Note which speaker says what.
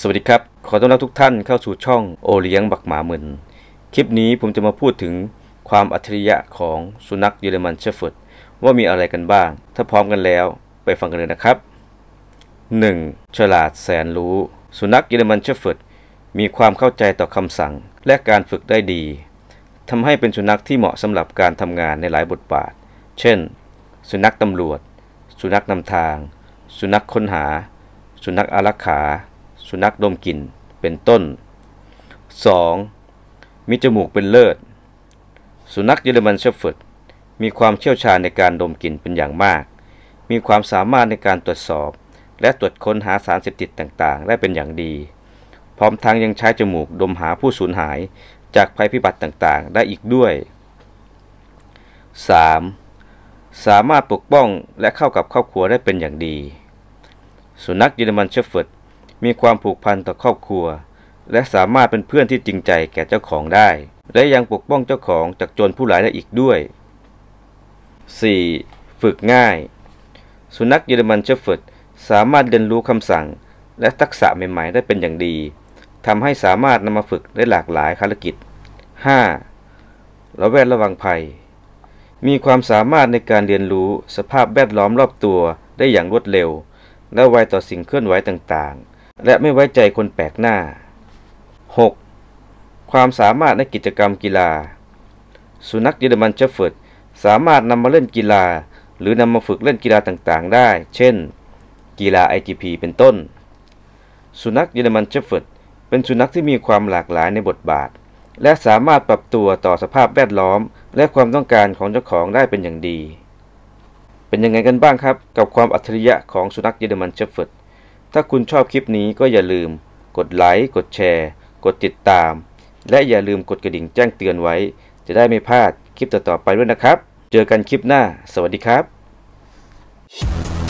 Speaker 1: สวัสดีครับ ขอต้อนรับทุกท่านเข้าสู่ช่องโอเลี้ยงบักหมามึน คลิปนี้ผมจะมาพูดถึงความอัจฉริยะของสุนัขเยอรมันเชฟเฟิร์ดว่ามีอะไรกันบ้าง ถ้าพร้อมกันแล้วไปฟังกันเลยนะครับ 1. ฉลาดแสนรู้ สุนัขเยอรมันเชฟเฟิร์ดมีความเข้าใจต่อคำสั่ง และการฝึกได้ดี ทำให้เป็นสุนัขที่เหมาะสำหรับการทำงานในหลายบทบาท เช่น สุนัขตำรวจ สุนัขนำทาง สุนัขค้นหา สุนัขอารักขาสุนัขดมกลิ่นเป็นต้น 2. มีจมูกเป็นเลิศ สุนัขเยอรมันเชฟเฟิร์ดมีความเชี่ยวชาญในการดมกลิ่นเป็นอย่างมาก มีความสามารถในการตรวจสอบและตรวจค้นหาสารเสพติดต่างๆได้เป็นอย่างดี พร้อมทั้งยังใช้จมูกดมหาผู้สูญหายจากภัยพิบัติต่าง ๆ ได้อีกด้วย 3. สามารถปกป้องและเข้ากับครอบครัวได้เป็นอย่างดี สุนัขเยอรมันเชฟเฟิร์ดมีความผูกพันต่อครอบครัว และสามารถเป็นเพื่อนที่จริงใจแก่เจ้าของได้ และยังปกป้องเจ้าของจากโจรผู้ร้ายได้อีกด้วย 4. ฝึกง่าย สุนัขเยอรมันเชฟเฟิร์ดสามารถเรียนรู้คำสั่ง และทักษะใหม่ ๆ ได้เป็นอย่างดีทำให้สามารถนำมาฝึกได้หลากหลายภารกิจ 5. ระแวดระวังภัย มีความสามารถในการเรียนรู้สภาพแวดล้อมรอบตัวได้อย่างรวดเร็วและไวต่อสิ่งเคลื่อนไหวต่างๆและไม่ไว้ใจคนแปลกหน้า 6. ความสามารถในกิจกรรมกีฬา สุนัขเยอรมันเชฟเฟิร์ดสามารถนำมาเล่นกีฬา หรือนำมาฝึกเล่นกีฬาต่างๆ ได้ เช่น กีฬา IGP เป็นต้น สุนัขเยอรมันเชฟเฟิร์ดเป็นสุนัขที่มีความหลากหลายในบทบาท และสามารถปรับตัวต่อสภาพแวดล้อม และความต้องการของเจ้าของได้เป็นอย่างดี เป็นยังไงกันบ้างครับกับความอัจฉริยะของสุนัขเยอรมันเชฟเฟิร์ดถ้าคุณชอบคลิปนี้ก็อย่าลืมกดไลค์ กดแชร์ กดติดตาม และอย่าลืมกดกระดิ่งแจ้งเตือนไว้ จะได้ไม่พลาดคลิปต่อๆไปด้วยนะครับ เจอกันคลิปหน้า สวัสดีครับ